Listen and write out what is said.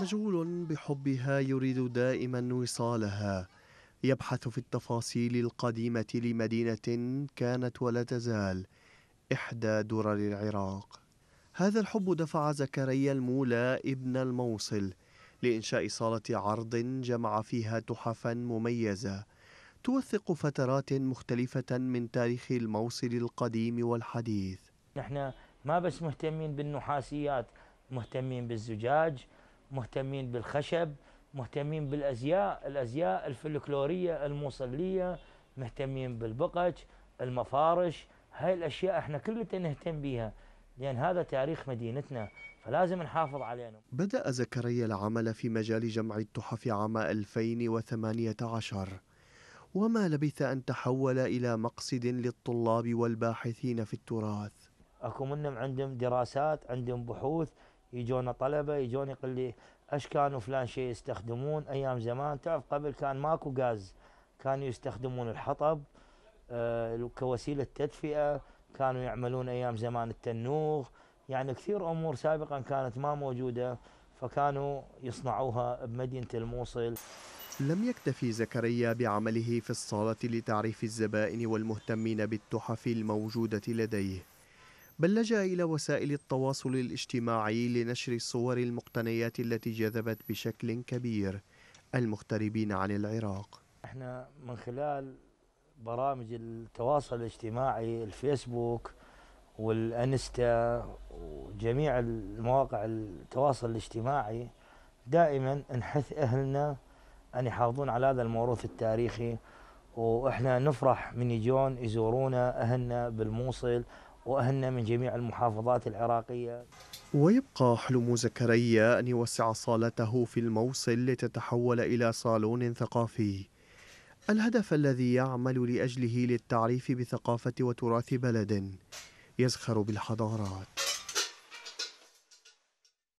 مشغول بحبها يريد دائما وصالها يبحث في التفاصيل القديمة لمدينة كانت ولا تزال إحدى درر العراق هذا الحب دفع زكريا المولى ابن الموصل لإنشاء صالة عرض جمع فيها تحفا مميزة توثق فترات مختلفة من تاريخ الموصل القديم والحديث نحن ما بس مهتمين بالنحاسيات مهتمين بالزجاج مهتمين بالخشب مهتمين بالازياء الازياء الفلكلوريه الموصليه مهتمين بالبقج المفارش هاي الاشياء احنا كلنا نهتم بيها لان هذا تاريخ مدينتنا فلازم نحافظ عليه بدأ زكريا العمل في مجال جمع التحف عام 2018 وما لبث أن تحول إلى مقصد للطلاب والباحثين في التراث اكو منهم عندهم دراسات عندهم بحوث يجونا طلبه يجون يقول لي اش كانوا فلان شيء يستخدمون ايام زمان تعرف قبل كان ماكو غاز كانوا يستخدمون الحطب آه كوسيله تدفئه كانوا يعملون ايام زمان التنوخ يعني كثير امور سابقا كانت ما موجوده فكانوا يصنعوها بمدينه الموصل لم يكتفي زكريا بعمله في الصالة لتعريف الزبائن والمهتمين بالتحف الموجودة لديه بل لجأ إلى وسائل التواصل الاجتماعي لنشر صور المقتنيات التي جذبت بشكل كبير المغتربين عن العراق احنا من خلال برامج التواصل الاجتماعي الفيسبوك والانستا وجميع المواقع التواصل الاجتماعي دائما نحث اهلنا ان يحافظون على هذا الموروث التاريخي واحنا نفرح من يجون يزورونا اهلنا بالموصل وأهلنا من جميع المحافظات العراقية ويبقى حلم زكريا أن يوسع صالته في الموصل لتتحول إلى صالون ثقافي الهدف الذي يعمل لأجله للتعريف بثقافة وتراث بلد يزخر بالحضارات